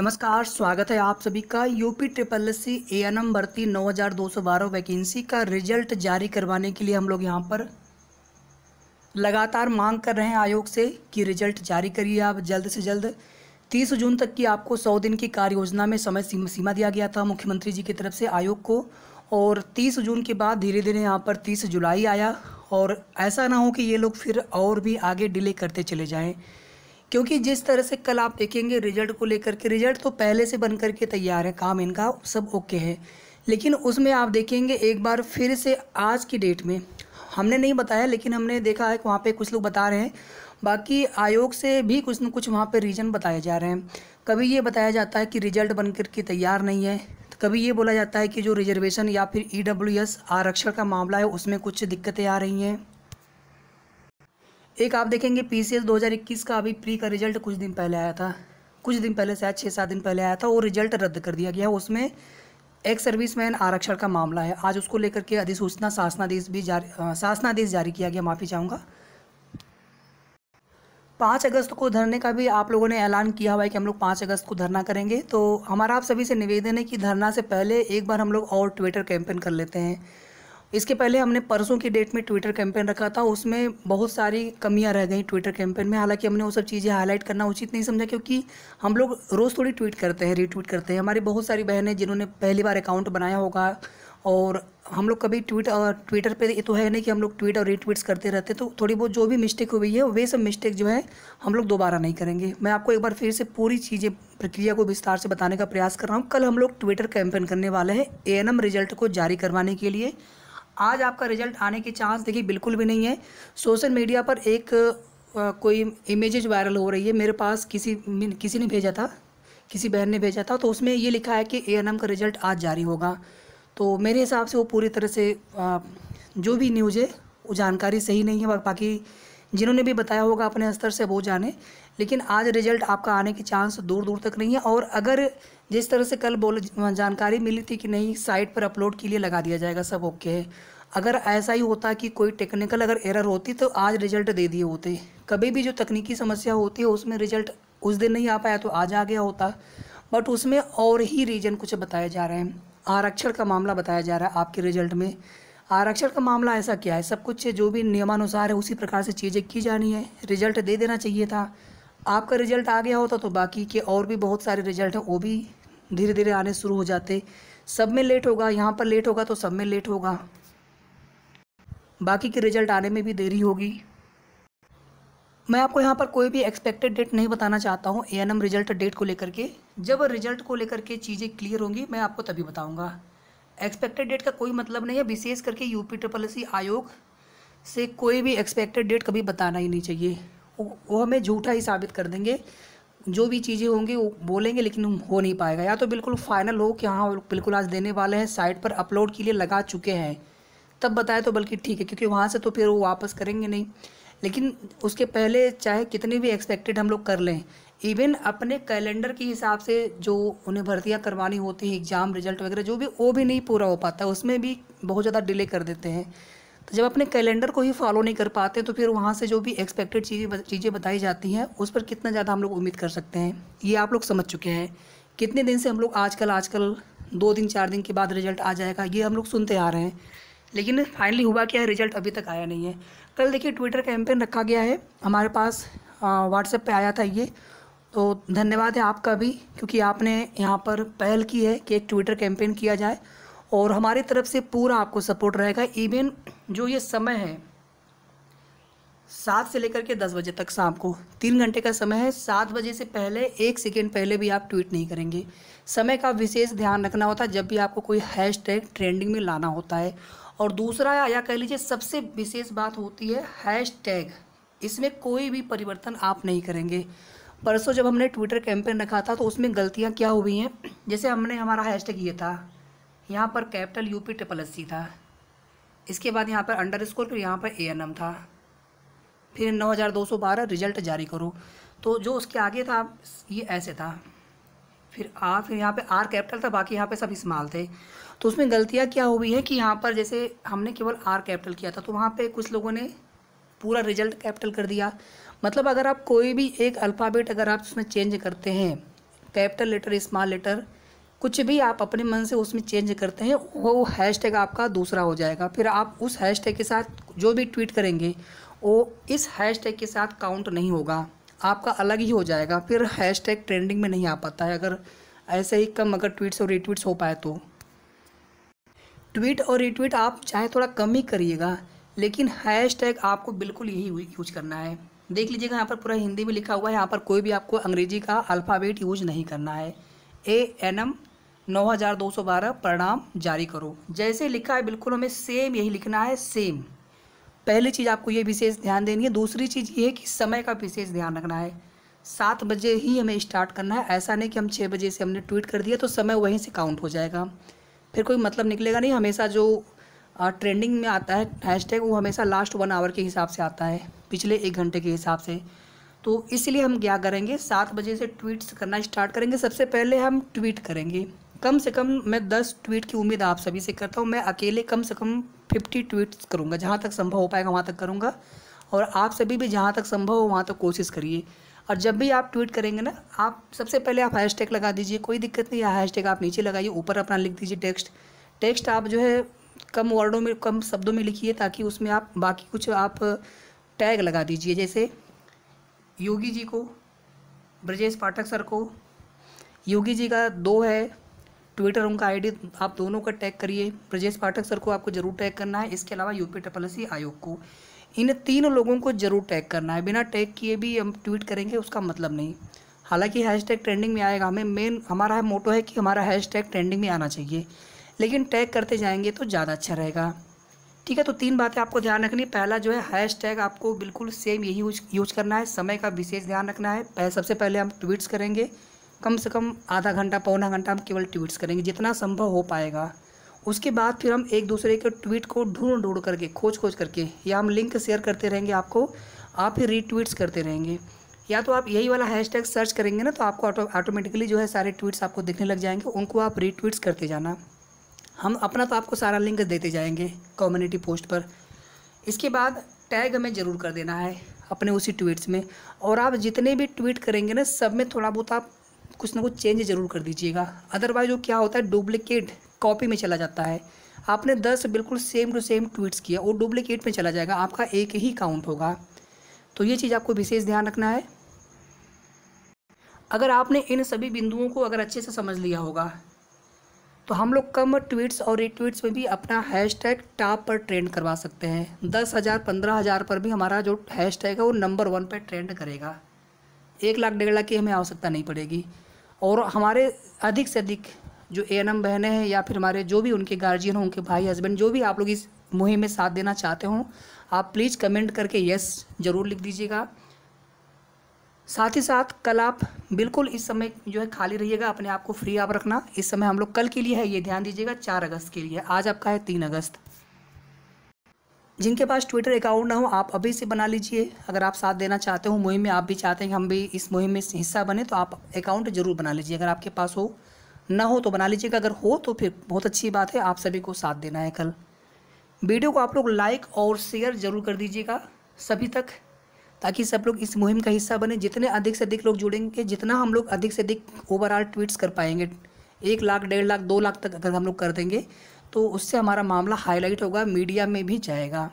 नमस्कार स्वागत है आप सभी का UP triple S C A N M भर्ती नौ हज़ार दो सौ बारह वैकेंसी का रिजल्ट जारी करवाने के लिए हम लोग यहाँ पर लगातार मांग कर रहे हैं आयोग से कि रिजल्ट जारी करिए आप जल्द से जल्द तीस जून तक की आपको सौ दिन की कार्य योजना में समय सीमा दिया गया था मुख्यमंत्री जी की तरफ से आयोग को और तीस जून के बाद धीरे धीरे यहाँ पर तीस जुलाई आया और ऐसा ना हो कि ये लोग फिर और भी आगे डिले करते चले जाएँ क्योंकि जिस तरह से कल आप देखेंगे रिजल्ट को लेकर के रिजल्ट तो पहले से बन करके तैयार है काम इनका सब ओके है लेकिन उसमें आप देखेंगे एक बार फिर से आज की डेट में हमने नहीं बताया लेकिन हमने देखा है कि वहाँ पे कुछ लोग बता रहे हैं बाकी आयोग से भी कुछ न कुछ वहाँ पे रीज़न बताए जा रहे हैं कभी ये बताया जाता है कि रिजल्ट बनकर के तैयार नहीं है तो कभी ये बोला जाता है कि जो रिजर्वेशन या फिर ई e आरक्षण का मामला है उसमें कुछ दिक्कतें आ रही हैं एक आप देखेंगे पी सी एस दो हज़ार इक्कीस का अभी प्री का रिजल्ट कुछ दिन पहले आया था कुछ दिन पहले शायद छः सात दिन पहले आया था वो रिजल्ट रद्द कर दिया गया उसमें एक मैन आरक्षण का मामला है आज उसको लेकर के अधिसूचना शासनादेश भी जारी शासनादेश जारी किया गया माफ़ी चाहूँगा पाँच अगस्त को धरने का भी आप लोगों ने ऐलान किया हुआ है कि हम लोग पाँच अगस्त को धरना करेंगे तो हमारा आप सभी से निवेदन है कि धरना से पहले एक बार हम लोग और ट्विटर कैंपेन कर लेते हैं इसके पहले हमने परसों की डेट में ट्विटर कैंपेन रखा था उसमें बहुत सारी कमियां रह गई ट्विटर कैंपेन में हालांकि हमने वो सब चीज़ें हाईलाइट करना उचित नहीं समझा क्योंकि हम लोग रोज़ थोड़ी ट्वीट करते हैं रीट्वीट करते हैं हमारी बहुत सारी बहनें जिन्होंने पहली बार अकाउंट बनाया होगा और हम लोग कभी ट्वीट और ट्विटर पर तो है नहीं कि हम लोग ट्वीट और रीट्वीट्स करते रहते तो थोड़ी बहुत जो भी मिस्टेक हुई है वे सब मिस्टेक जो है हम लोग दोबारा नहीं करेंगे मैं आपको एक बार फिर से पूरी चीज़ें प्रक्रिया को विस्तार से बताने का प्रयास कर रहा हूँ कल हम लोग ट्विटर कैंपेन करने वाले हैं ए रिजल्ट को जारी करवाने के लिए आज आपका रिजल्ट आने के चांस देखिए बिल्कुल भी नहीं है सोशल मीडिया पर एक आ, कोई इमेजेज वायरल हो रही है मेरे पास किसी किसी ने भेजा था किसी बहन ने भेजा था तो उसमें ये लिखा है कि ए का रिजल्ट आज जारी होगा तो मेरे हिसाब से वो पूरी तरह से आ, जो भी न्यूज़ है वो जानकारी सही नहीं है और बाकी जिन्होंने भी बताया होगा अपने स्तर से वो जाने लेकिन आज रिजल्ट आपका आने के चांस दूर दूर तक नहीं है और अगर जिस तरह से कल बोल जानकारी मिली थी कि नहीं साइट पर अपलोड के लिए लगा दिया जाएगा सब ओके है अगर ऐसा ही होता कि कोई टेक्निकल अगर एरर होती तो आज रिजल्ट दे दिए होते कभी भी जो तकनीकी समस्या होती है उसमें रिजल्ट उस दिन नहीं आ पाया तो आज आ गया होता बट उसमें और ही रीजन कुछ बताए जा रहे हैं आरक्षण का मामला बताया जा रहा है आपके रिजल्ट में आरक्षण का मामला ऐसा क्या है सब कुछ जो भी नियमानुसार है उसी प्रकार से चीज़ें की जानी है रिजल्ट दे देना चाहिए था आपका रिज़ल्ट आ गया होता तो बाकी के और भी बहुत सारे रिज़ल्ट हैं वो भी धीरे धीरे आने शुरू हो जाते सब में लेट होगा यहाँ पर लेट होगा तो सब में लेट होगा बाकी के रिज़ल्ट आने में भी देरी होगी मैं आपको यहाँ पर कोई भी एक्सपेक्टेड डेट नहीं बताना चाहता हूँ ए रिज़ल्ट डेट को लेकर के जब रिज़ल्ट को लेकर के चीज़ें क्लियर होंगी मैं आपको तभी बताऊँगा एक्सपेक्टेड डेट का कोई मतलब नहीं है विशेष करके यूपी ट्रिपल सी आयोग से कोई भी एक्सपेक्टेड डेट कभी बताना ही नहीं चाहिए वो हमें झूठा ही साबित कर देंगे जो भी चीज़ें होंगी वो बोलेंगे लेकिन हो नहीं पाएगा या तो बिल्कुल फाइनल हो कि हाँ बिल्कुल आज देने वाले हैं साइट पर अपलोड के लिए लगा चुके हैं तब बताए तो बल्कि ठीक है क्योंकि वहाँ से तो फिर वो वापस करेंगे नहीं लेकिन उसके पहले चाहे कितने भी एक्सपेक्टेड हम लोग कर लें इवन अपने कैलेंडर के हिसाब से जो उन्हें भर्तियाँ करवानी होती हैं एग्ज़ाम रिजल्ट वगैरह जो भी वो भी नहीं पूरा हो पाता उसमें भी बहुत ज़्यादा डिले कर देते हैं तो जब अपने कैलेंडर को ही फॉलो नहीं कर पाते तो फिर वहाँ से जो भी एक्सपेक्टेड चीज़ें चीज़ें बताई जाती हैं उस पर कितना ज़्यादा हम लोग उम्मीद कर सकते हैं ये आप लोग समझ चुके हैं कितने दिन से हम लोग आजकल आजकल दो दिन चार दिन के बाद रिजल्ट आ जाएगा ये हम लोग सुनते आ रहे हैं लेकिन फाइनली हुआ क्या है रिजल्ट अभी तक आया नहीं है कल देखिए ट्विटर कैंपेन रखा गया है हमारे पास व्हाट्सएप पे आया था ये तो धन्यवाद है आपका भी क्योंकि आपने यहाँ पर पहल की है कि एक ट्विटर कैंपेन किया जाए और हमारी तरफ से पूरा आपको सपोर्ट रहेगा इवन जो ये समय है सात से लेकर के दस बजे तक शाम को तीन घंटे का समय है सात बजे से पहले एक सेकेंड पहले भी आप ट्वीट नहीं करेंगे समय का विशेष ध्यान रखना होता है जब भी आपको कोई टैग ट्रेंडिंग में लाना होता है और दूसरा या कह लीजिए सबसे विशेष बात होती है टैग इसमें कोई भी परिवर्तन आप नहीं करेंगे परसों जब हमने ट्विटर कैंपेन रखा था तो उसमें गलतियाँ क्या हुई हैं जैसे हमने हमारा हैशटैग ये था यहाँ पर capital U P triple S C था इसके बाद यहाँ पर अंडर स्कोर फिर यहाँ पर ए एन एम था फिर नौ हज़ार दो सौ बारह रिजल्ट जारी करो तो जो उसके आगे था ये ऐसे था फिर आ फिर यहाँ पे आर कैपिटल था बाकी यहाँ पे सब इस्तेमाल थे तो उसमें गलतियाँ क्या हुई है कि यहाँ पर जैसे हमने केवल आर कैपिटल किया था तो वहाँ पे कुछ लोगों ने पूरा रिजल्ट कैपिटल कर दिया मतलब अगर आप कोई भी एक अल्फ़ाबेट अगर आप उसमें चेंज करते हैं कैपिटल लेटर स्मॉल लेटर कुछ भी आप अपने मन से उसमें चेंज करते हैं वो हैशटैग आपका दूसरा हो जाएगा फिर आप उस हैशटैग के साथ जो भी ट्वीट करेंगे वो इस हैशटैग के साथ काउंट नहीं होगा आपका अलग ही हो जाएगा फिर हैशटैग ट्रेंडिंग में नहीं आ पाता है अगर ऐसे ही कम अगर ट्वीट्स और रीट्वीट्स हो पाए तो ट्वीट और रिट्वीट आप चाहे थोड़ा कम ही करिएगा लेकिन हैशटैग आपको बिल्कुल यही यूज करना है देख लीजिएगा यहाँ पर पूरा हिंदी में लिखा हुआ है यहाँ पर कोई भी आपको अंग्रेजी का अल्फ़ाबेट यूज नहीं करना है ए एन एम 9212 परिणाम जारी करो जैसे लिखा है बिल्कुल हमें सेम यही लिखना है सेम पहली चीज़ आपको ये विशेष ध्यान देनी है दूसरी चीज़ ये कि समय का विशेष ध्यान रखना है सात बजे ही हमें स्टार्ट करना है ऐसा नहीं कि हम छः बजे से हमने ट्वीट कर दिया तो समय वहीं से काउंट हो जाएगा फिर कोई मतलब निकलेगा नहीं हमेशा जो ट्रेंडिंग में आता है हैशटैग वो हमेशा लास्ट वन आवर के हिसाब से आता है पिछले एक घंटे के हिसाब से तो इसलिए हम क्या करेंगे सात बजे से ट्वीट्स करना स्टार्ट करेंगे सबसे पहले हम ट्वीट करेंगे कम से कम मैं दस ट्वीट की उम्मीद आप सभी से करता हूँ मैं अकेले कम से कम फिफ्टी ट्वीट्स करूँगा जहाँ तक संभव हो पाएगा वहाँ तक करूँगा और आप सभी भी जहाँ तक संभव हो वहाँ तक कोशिश करिए और जब भी आप ट्वीट करेंगे ना आप सबसे पहले आप हैश टैग लगा दीजिए कोई दिक्कत नहीं है हैश टैग आप नीचे लगाइए ऊपर अपना लिख दीजिए टेक्स्ट टेक्स्ट आप जो है कम वर्डों में कम शब्दों में लिखिए ताकि उसमें आप बाकी कुछ आप टैग लगा दीजिए जैसे योगी जी को ब्रजेश पाठक सर को योगी जी का दो है ट्विटर उनका आईडी आप दोनों का टैग करिए ब्रजेश पाठक सर को आपको जरूर टैग करना है इसके अलावा यूपी एस आयोग को इन तीनों लोगों को जरूर टैग करना है बिना टैग किए भी हम ट्वीट करेंगे उसका मतलब नहीं हालांकि हैशटैग ट्रेंडिंग में आएगा हमें मेन हमारा है मोटो है कि हमारा हैशटैग ट्रेंडिंग में आना चाहिए लेकिन टैग करते जाएंगे तो ज़्यादा अच्छा रहेगा ठीक है तो तीन बातें आपको ध्यान रखनी पहला जो है हैशटैग आपको बिल्कुल सेम यही यूज यूज करना है समय का विशेष ध्यान रखना है सबसे पहले हम ट्वीट्स करेंगे कम से कम आधा घंटा पौना घंटा हम केवल ट्वीट्स करेंगे जितना संभव हो पाएगा उसके बाद फिर हम एक दूसरे के ट्वीट को ढूंढ ढूंढ करके खोज खोज करके या हम लिंक शेयर करते रहेंगे आपको आप ही रीट्वीट्स करते रहेंगे या तो आप यही वाला हैशटैग सर्च करेंगे ना तो आपको ऑटोमेटिकली जो है सारे ट्वीट्स आपको दिखने लग जाएंगे उनको आप रीट्वीट्स करते जाना हम अपना तो आपको सारा लिंक देते जाएंगे कम्युनिटी पोस्ट पर इसके बाद टैग हमें ज़रूर कर देना है अपने उसी ट्वीट्स में और आप जितने भी ट्वीट करेंगे ना सब में थोड़ा बहुत आप कुछ ना कुछ चेंज ज़रूर कर दीजिएगा अदरवाइज वो क्या होता है डुप्लीकेट कॉपी में चला जाता है आपने दस बिल्कुल सेम टू सेम ट्वीट्स किया वो डुप्लीकेट में चला जाएगा आपका एक ही काउंट होगा तो ये चीज़ आपको विशेष ध्यान रखना है अगर आपने इन सभी बिंदुओं को अगर अच्छे से समझ लिया होगा तो हम लोग कम ट्वीट्स और रिट्वीट्स में भी अपना हैशटैग टॉप पर ट्रेंड करवा सकते हैं दस हज़ार पंद्रह हज़ार पर भी हमारा जो हैशटैग है वो नंबर वन पर ट्रेंड करेगा एक लाख डेढ़ लाख की हमें आवश्यकता नहीं पड़ेगी और हमारे अधिक से अधिक जो ए एन बहनें हैं या फिर हमारे जो भी उनके गार्जियन हों उनके भाई हस्बैंड जो भी आप लोग इस मुहिम में साथ देना चाहते हों आप प्लीज़ कमेंट करके यस ज़रूर लिख दीजिएगा साथ ही साथ कल आप बिल्कुल इस समय जो है खाली रहिएगा अपने आप को फ्री आप रखना इस समय हम लोग कल के लिए है ये ध्यान दीजिएगा चार अगस्त के लिए आज आपका है तीन अगस्त जिनके पास ट्विटर अकाउंट ना हो आप अभी से बना लीजिए अगर आप साथ देना चाहते हो मुहिम में आप भी चाहते हैं कि हम भी इस मुहिम में हिस्सा बने तो आप अकाउंट जरूर बना लीजिए अगर आपके पास हो ना हो तो बना लीजिएगा अगर हो तो फिर बहुत अच्छी बात है आप सभी को साथ देना है कल वीडियो को आप लोग लाइक और शेयर जरूर कर दीजिएगा सभी तक ताकि सब लोग इस मुहिम का हिस्सा बने जितने अधिक से अधिक लोग जुड़ेंगे जितना हम लोग अधिक से अधिक ओवरऑल ट्वीट्स कर पाएंगे एक लाख डेढ़ लाख दो लाख तक अगर हम लोग कर देंगे तो उससे हमारा मामला हाईलाइट होगा मीडिया में भी जाएगा